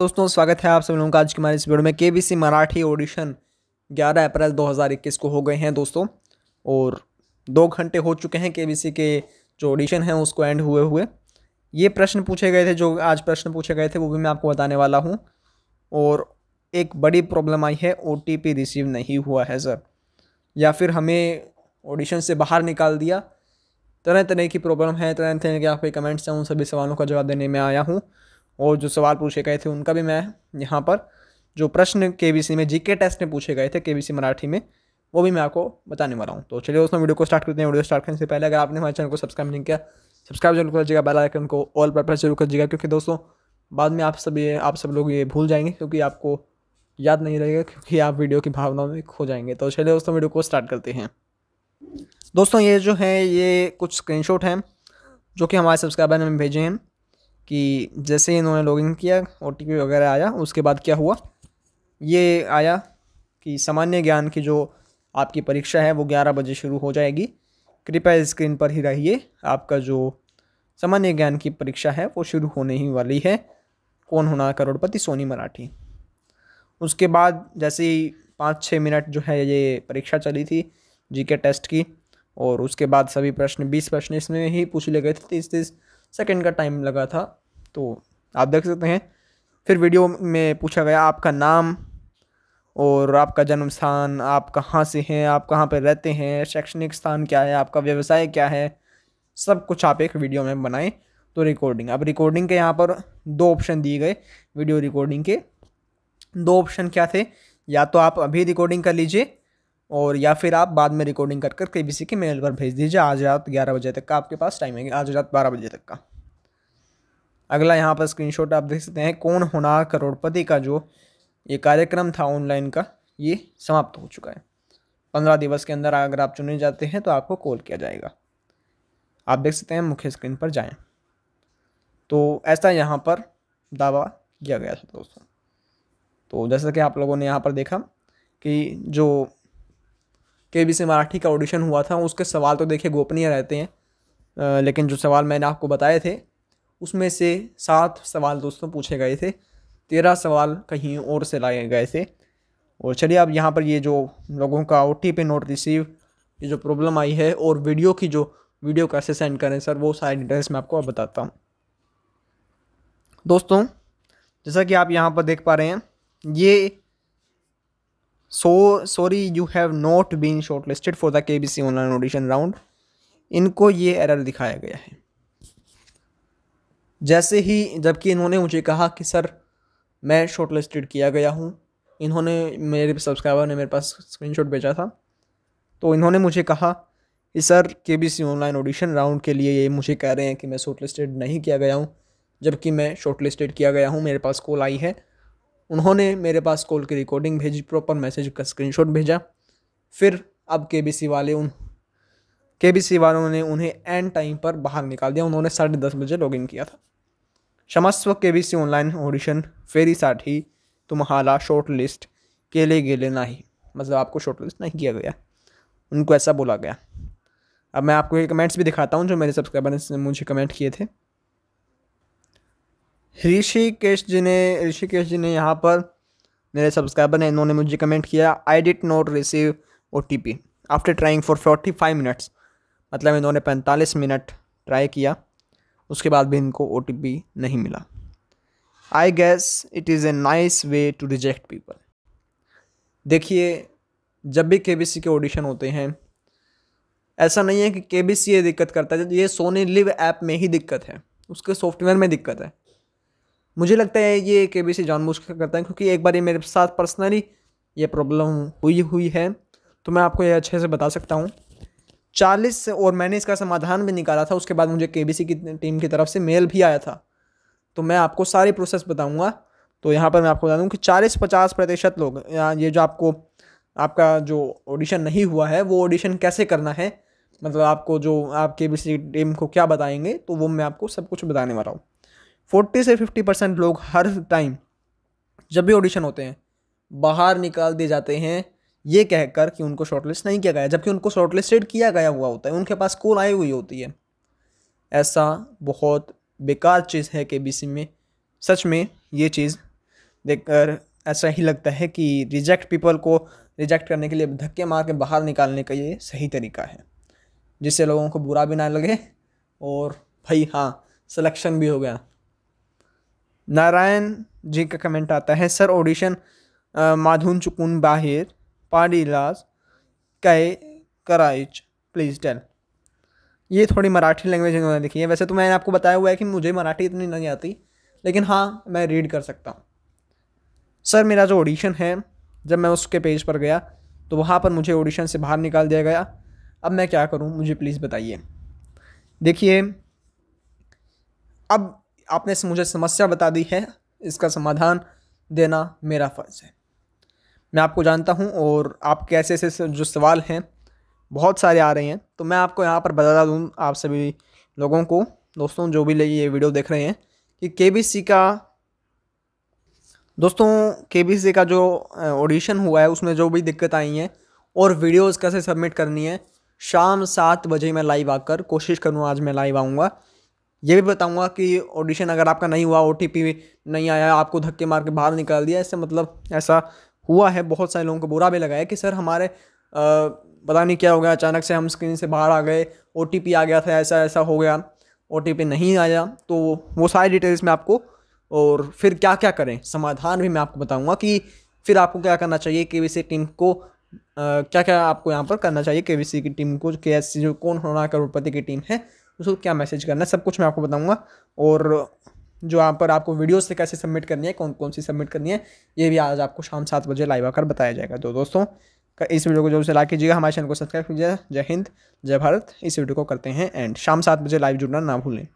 दोस्तों स्वागत है आप सभी लोगों का आज के हमारे इस वीडियो में केबीसी मराठी ऑडिशन 11 अप्रैल 2021 को हो गए हैं दोस्तों और दो घंटे हो चुके हैं केबीसी के जो ऑडिशन हैं उसको एंड हुए हुए ये प्रश्न पूछे गए थे जो आज प्रश्न पूछे गए थे वो भी मैं आपको बताने वाला हूँ और एक बड़ी प्रॉब्लम आई है ओ रिसीव नहीं हुआ है सर या फिर हमें ऑडिशन से बाहर निकाल दिया तरह तरह की प्रॉब्लम है तरह तरह के आपके कमेंट्स हैं उन सभी सवालों का जवाब देने में आया हूँ और जो सवाल पूछे गए थे उनका भी मैं यहाँ पर जो प्रश्न के में जी टेस्ट में पूछे गए थे के मराठी में वो भी मैं आपको बताने वाला हूँ तो चलिए दोस्तों वीडियो को स्टार्ट करते हैं वीडियो स्टार्ट करने से पहले अगर आपने हमारे चैनल को सब्सक्राइब नहीं किया सब्सक्राइब जरूर कर दीजिएगा बेल आइकन को ऑल पर प्रेस जरूर कर दीजिएगा क्योंकि दोस्तों बाद में आप सब ये आप सब लोग ये भूल जाएंगे क्योंकि आपको याद नहीं रहेगा क्योंकि आप वीडियो की भावनाओं में खो जाएंगे तो चलिए दोस्तों वीडियो को स्टार्ट करते हैं दोस्तों ये जो है ये कुछ स्क्रीनशॉट हैं जो कि हमारे सब्सक्राइबर ने हमें भेजे हैं कि जैसे इन्होंने लॉगिन किया ओ वगैरह आया उसके बाद क्या हुआ ये आया कि सामान्य ज्ञान की जो आपकी परीक्षा है वो ग्यारह बजे शुरू हो जाएगी कृपया स्क्रीन पर ही रहिए आपका जो सामान्य ज्ञान की परीक्षा है वो शुरू होने ही वाली है कौन होना करोड़पति सोनी मराठी उसके बाद जैसे ही पाँच छः मिनट जो है ये परीक्षा चली थी जीके टेस्ट की और उसके बाद सभी प्रश्न बीस प्रश्न इसमें ही पूछ ले गए थे तीस तीस सेकेंड का टाइम लगा था तो आप देख सकते हैं फिर वीडियो में पूछा गया आपका नाम और आपका जन्म स्थान आप कहाँ से हैं आप कहाँ पर रहते हैं शैक्षणिक स्थान क्या है आपका व्यवसाय क्या है सब कुछ आप एक वीडियो में बनाएं तो रिकॉर्डिंग अब रिकॉर्डिंग के यहाँ पर दो ऑप्शन दिए गए वीडियो रिकॉर्डिंग के दो ऑप्शन क्या थे या तो आप अभी रिकॉर्डिंग कर लीजिए और या फिर आप बाद में रिकॉर्डिंग कर कर के बी के मेल पर भेज दीजिए आज रात ग्यारह बजे तक का आपके पास टाइम है आज रात बारह बजे तक का अगला यहाँ पर स्क्रीनशॉट आप देख सकते हैं कौन होना करोड़पति का जो ये कार्यक्रम था ऑनलाइन का ये समाप्त हो चुका है पंद्रह दिवस के अंदर अगर आप चुने जाते हैं तो आपको कॉल किया जाएगा आप देख सकते हैं मुख्य स्क्रीन पर जाएं तो ऐसा यहाँ पर दावा किया गया था दोस्तों तो जैसा कि आप लोगों ने यहाँ पर देखा कि जो के बी सी मराठी का ऑडिशन हुआ था उसके सवाल तो देखिए गोपनीय रहते हैं लेकिन जो सवाल मैंने आपको बताए थे उसमें से सात सवाल दोस्तों पूछे गए थे तेरह सवाल कहीं और से लाए गए थे और चलिए अब यहाँ पर ये जो लोगों का O T P not receive ये जो प्रॉब्लम आई है और वीडियो की जो वीडियो कैसे सेंड करें सर वो सारी डिटेल्स मैं आपको अब बताता हूँ दोस्तों जैसा कि आप यहाँ पर देख पा रहे हैं ये so sorry you have not been shortlisted for the K B C online audition round इनको ये एरर दिखाया गया है जैसे ही जबकि इन्होंने मुझे कहा कि सर मैं शॉर्ट लिस्टेड किया गया हूँ इन्होंने मेरे सब्सक्राइबर ने मेरे पास स्क्रीनशॉट भेजा था तो इन्होंने मुझे कहा कि sir K B C online audition round के लिए ये मुझे कह रहे हैं कि मैं शॉर्ट लिस्टेड नहीं किया गया हूँ जबकि मैं शॉर्ट लिस्टेड किया गया हूँ मेरे पास कॉल आई है उन्होंने मेरे पास कॉल की रिकॉर्डिंग भेजी प्रॉपर मैसेज का स्क्रीनशॉट भेजा फिर अब के बी सी वाले उन के बी सी वालों ने उन्हें एंड टाइम पर बाहर निकाल दिया उन्होंने साढ़े दस बजे लॉगिन किया था क्षमस्व के बी सी ऑनलाइन ऑडिशन फेरीसाठी तुम्हाला शॉर्टलिस्ट केले गेले ही मतलब आपको शॉर्ट लिस्ट नहीं किया गया उनको ऐसा बोला गया अब मैं आपको ये कमेंट्स भी दिखाता हूँ जो मेरे सब्सक्राइबर ने मुझे कमेंट किए थे ऋषिकेश जी ने ऋषिकेश जी ने यहाँ पर मेरे सब्सक्राइबर ने इन्होंने मुझे कमेंट किया I did not receive O T P after trying for forty five minutes मतलब इन्होंने पैंतालीस मिनट ट्राई किया उसके बाद भी इनको ओ नहीं मिला I guess it is a nice way to reject people देखिए जब भी के के ऑडिशन होते हैं ऐसा नहीं है कि के बी सी ये दिक्कत करता है ये सोनी लिव ऐप में ही दिक्कत है उसके सॉफ्टवेयर में दिक्कत है मुझे लगता है ये के बी सी जानबूझ कर करता है क्योंकि एक बार ये मेरे साथ पर्सनली ये प्रॉब्लम हुई हुई है तो मैं आपको ये अच्छे से बता सकता हूँ चालीस और मैंने इसका समाधान भी निकाला था उसके बाद मुझे के की टीम की तरफ से मेल भी आया था तो मैं आपको सारी प्रोसेस बताऊँगा तो यहाँ पर मैं आपको बता दूँ कि चालीस पचास प्रतिशत लोग ये जो आपको आपका जो ऑडिशन नहीं हुआ है वो ऑडिशन कैसे करना है मतलब आपको जो आप के बी सी टीम को क्या बताएंगे तो वो मैं आपको सब कुछ बताने वाला हूँ फोर्टी से फिफ्टी परसेंट लोग हर टाइम जब भी ऑडिशन होते हैं बाहर निकाल दिए जाते हैं ये कहकर कि उनको शॉर्टलिस्ट नहीं किया गया जबकि उनको शॉर्टलिस्टेड किया गया हुआ होता है उनके पास कॉल आई हुई होती है ऐसा बहुत बेकार चीज़ है के में सच में ये चीज़ देखकर ऐसा ही लगता है कि रिजेक्ट पीपल को रिजेक्ट करने के लिए धक्के मार के बाहर निकालने का ये सही तरीका है जिससे लोगों को बुरा भी ना लगे और भाई हाँ सिलेक्शन भी हो गया नारायण जी का कमेंट आता है सर ऑडिशन माधुन चुकुन बाहिर पाडीलाज कै कराइच प्लीज़ टेल ये थोड़ी मराठी लैंग्वेज इन्होंने लिखी है वैसे तो मैंने आपको बताया हुआ है कि मुझे मराठी इतनी नहीं आती लेकिन हाँ मैं रीड कर सकता हूँ सर मेरा जो ऑडिशन है जब मैं उसके पेज पर गया तो वहाँ पर मुझे ऑडिशन से बाहर निकाल दिया गया अब मैं क्या करूँ मुझे प्लीज़ बताइए देखिए अब आपने मुझे समस्या बता दी है इसका समाधान देना मेरा फ़र्ज़ है मैं आपको जानता हूँ और आपके ऐसे ऐसे जो सवाल हैं बहुत सारे आ रहे हैं तो मैं आपको यहाँ पर बताता दूँ आप सभी लोगों को दोस्तों जो भी ये वीडियो देख रहे हैं कि के का दोस्तों के का जो ऑडिशन हुआ है उसमें जो भी दिक्कत आई है और वीडियोस कैसे सबमिट करनी है शाम सात बजे मैं लाइव आकर कोशिश करूँगा आज मैं लाइव आऊँगा ये भी बताऊँगा कि ऑडिशन अगर आपका नहीं हुआ ओ नहीं आया आपको धक्के मार के बाहर निकाल दिया ऐसे मतलब ऐसा हुआ है बहुत सारे लोगों को बुरा भी लगा है कि सर हमारे पता नहीं क्या हो गया अचानक से हम स्क्रीन से बाहर आ गए ओ आ गया था ऐसा ऐसा हो गया ओ नहीं आया तो वो सारी डिटेल्स में आपको और फिर क्या क्या करें समाधान भी मैं आपको बताऊंगा कि फिर आपको क्या करना चाहिए के टीम को आ, क्या क्या आपको यहाँ पर करना चाहिए के की टीम को के जो कौन होना करोड़पति की टीम है उसको क्या मैसेज करना है सब कुछ मैं आपको बताऊँगा और जो यहाँ पर आपको वीडियो से कैसे सबमिट करनी है कौन कौन सी सबमिट करनी है ये भी आज आपको शाम सात बजे लाइव आकर बताया जाएगा तो दोस्तों इस वीडियो को जरूर से लाइक कीजिएगा हमारे चैनल को सब्सक्राइब कीजिएगा जय हिंद जय भारत इस वीडियो को करते हैं एंड शाम सात बजे लाइव जुड़ना ना भूलें